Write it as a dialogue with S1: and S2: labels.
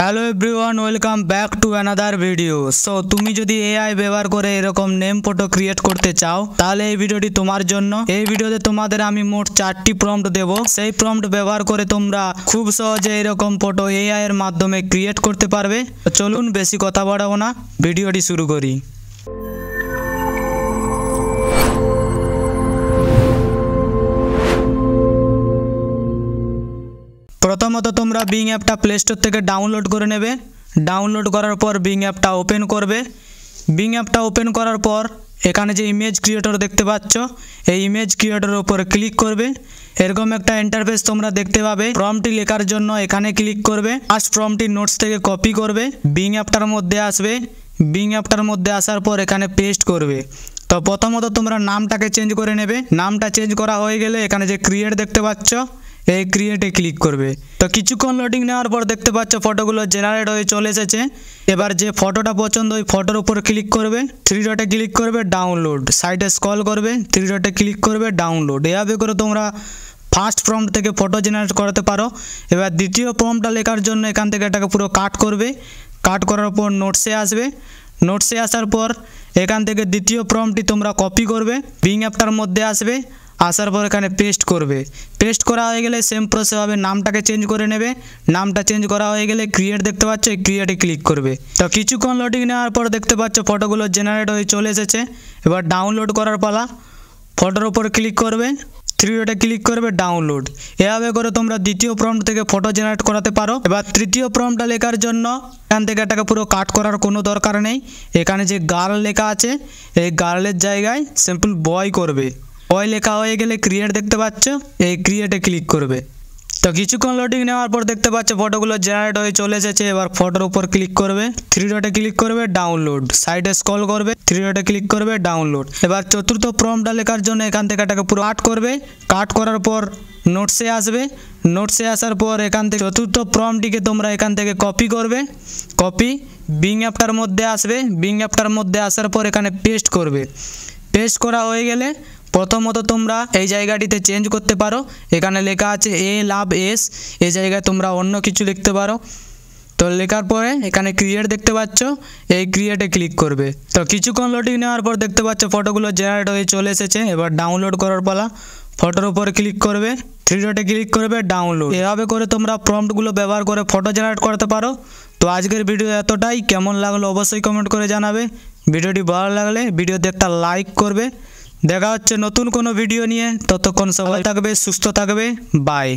S1: hello everyone welcome back to another video so তুমি যদি AI ব্যবহার করে এরকম নেম ফটো ক্রিয়েট করতে চাও তাহলে এই ভিডিওটি তোমার জন্য এই ভিডিওতে তোমাদের আমি মোট চারটি প্রম্পট দেব সেই প্রম্পট ব্যবহার করে তোমরা খুব সহজে এরকম ফটো এআই এর মাধ্যমে ক্রিয়েট করতে পারবে চলুন বেশি কথা বাড়াবো না ভিডিওটি শুরু করি প্রথমত তোমরা বিং অ্যাপটা প্লে স্টোর থেকে ডাউনলোড করে নেবে ডাউনলোড করার পর বিং অ্যাপটা ওপেন করবে বিং অ্যাপটা ওপেন করার পর এখানে যে ইমেজ ক্রিয়েটর দেখতে পাচ্ছ এই ইমেজ ক্রিয়েটরের উপর ক্লিক করবে এরকম একটা ইন্টারফেস তোমরা দেখতে পাবে ফর্মটি লেখার জন্য এখানে ক্লিক করবে ফার্স্ট ফর্মটি নোটস থেকে কপি করবে বিং অ্যাপটার মধ্যে আসবে বিং অ্যাপটার মধ্যে আসার পর এখানে পেস্ট করবে তো প্রথমত তোমরা নামটাকে চেঞ্জ করে নেবে নামটা চেঞ্জ করা হয়ে গেলে এখানে যে ক্রিয়েট দেখতে পাচ্ছ এই ক্রিয়েটে ক্লিক করবে তো কিছুক্ষণ লোডিং নেওয়ার পর দেখতে পাচ্ছ ফটোগুলো জেনারেট হয়ে চলে এসেছে এবার যে ফটোটা পছন্দ ওই ফটোর উপর ক্লিক করবে থ্রি ডটে ক্লিক করবে ডাউনলোড সাইডে স্কল করবে থ্রি ডটে ক্লিক করবে ডাউনলোড এভাবে করে তোমরা ফার্স্ট প্রম্পট থেকে ফটো জেনারেট করাতে পারো এবার দ্বিতীয় প্রম্পটা লেখার জন্য এখান থেকে এটাকে পুরো কাট করবে কাট করার পর নোটসে আসবে নোটসে আসার পর এখান থেকে দ্বিতীয় প্রম্পটি তোমরা কপি করবে বিং অ্যাপটার মধ্যে আসবে আসার পর এখানে পেস্ট করবে পেস্ট করা হয়ে গেলে সেম প্রসেস হবে নামটাকে চেঞ্জ করে নেবে নামটা চেঞ্জ করা হয়ে গেলে ক্রিয়েট দেখতে পাচ্ছ এই ক্রিয়েটে ক্লিক করবে তো কিছুক্ষণ লোডিং নেওয়ার পর দেখতে পাচ্ছ ফটোগুলো জেনারেট হয়ে চলে এসেছে এবার ডাউনলোড করার পালা ফটোর ওপর ক্লিক করবে থ্রি ডটে ক্লিক করবে ডাউনলোড এভাবে করে তোমরা দ্বিতীয় প্রম্পট থেকে ফটো জেনারেট করাতে পারো এবার তৃতীয় প্রম্পটটা লেখার জন্য এখান থেকে এটাকে পুরো কাট করার কোনো দরকার নেই এখানে যে গার্ল লেখা আছে এই গার্লের জায়গায় সিম্পল বয় করবে ওই লেখা হয়ে গেলে ক্রিয়েট দেখতে পাচ্ছ এই ক্রিয়েটে ক্লিক করবে তো কিছুক্ষণ লোডিং নেওয়ার পর দেখতে পাচ্ছ ফটোগুলো জেনারেট হয়ে চলে এসেছে এবার ফটোর উপর ক্লিক করবে থ্রি ডটে ক্লিক করবে ডাউনলোড সাইডে স্কল করবে থ্রি ডটে ক্লিক করবে ডাউনলোড এবার চতুর্থ প্রমটা লেখার জন্য এখান থেকে এটাকে পুরো কাট করবে কাট করার পর নোটসে আসবে নোটসে আসার পর এখান থেকে চতুর্থ প্রমটিকে তোমরা এখান থেকে কপি করবে কপি বিং অ্যাপটার মধ্যে আসবে বিং অ্যাপটার মধ্যে আসার পর এখানে পেস্ট করবে পেস্ট করা হয়ে গেলে প্রথমত তোমরা এই জায়গাটিতে চেঞ্জ করতে পারো এখানে লেখা আছে এ লাভ এস এই জায়গায় তোমরা অন্য কিছু লিখতে পারো তো লেখার পরে এখানে ক্রিয়েট দেখতে পাচ্ছ এই ক্রিয়েটে ক্লিক করবে তো কিছুক্ষণ লোডিং নেওয়ার পর দেখতে পাচ্ছ ফটোগুলো জেনারেট হয়ে চলে এসেছে এবার ডাউনলোড করার পালা ফটোর উপর ক্লিক করবে থ্রি ডটে ক্লিক করবে ডাউনলোড এভাবে করে তোমরা প্রম্পটগুলো ব্যবহার করে ফটো জেনারেট করতে পারো তো আজকের ভিডিও এতটাই কেমন লাগলো অবশ্যই কমেন্ট করে জানাবে ভিডিওটি ভালো লাগলে ভিডিওতে একটা লাইক করবে দেখা হচ্ছে নতুন কোনো ভিডিও নিয়ে ততক্ষণ সবাই থাকবে সুস্থ থাকবে বাই